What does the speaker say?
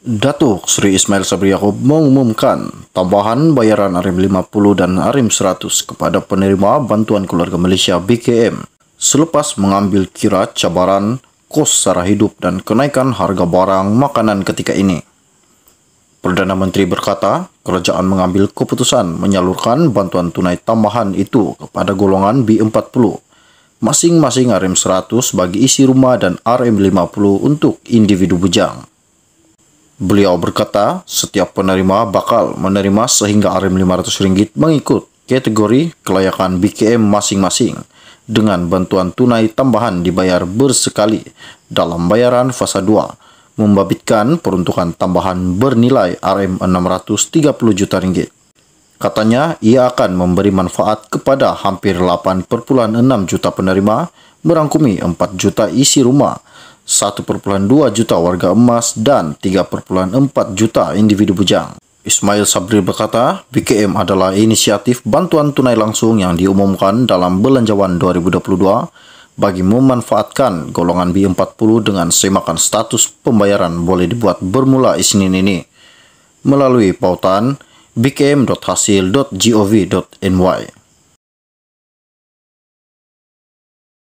Datuk Sri Ismail Sabri Yaakob mengumumkan tambahan bayaran ARIM50 dan ARIM100 kepada penerima bantuan keluarga Malaysia BKM selepas mengambil kira cabaran kos sara hidup dan kenaikan harga barang makanan ketika ini. Perdana Menteri berkata, kerajaan mengambil keputusan menyalurkan bantuan tunai tambahan itu kepada golongan B40, masing-masing RM100 bagi isi rumah dan RM50 untuk individu bujang. Beliau berkata, setiap penerima bakal menerima sehingga RM 500 ringgit mengikut kategori kelayakan BKM masing-masing dengan bantuan tunai tambahan dibayar bersekali dalam bayaran fasa 2 membabitkan peruntukan tambahan bernilai RM 630 juta ringgit. Katanya, ia akan memberi manfaat kepada hampir 8.6 juta penerima, merangkumi 4 juta isi rumah 1,2 juta warga emas, dan 3,4 juta individu bujang. Ismail Sabri berkata, BKM adalah inisiatif bantuan tunai langsung yang diumumkan dalam Belanjawan 2022 bagi memanfaatkan golongan B40 dengan semakan status pembayaran boleh dibuat bermula Isnin ini melalui pautan bkm.hasil.gov.ny.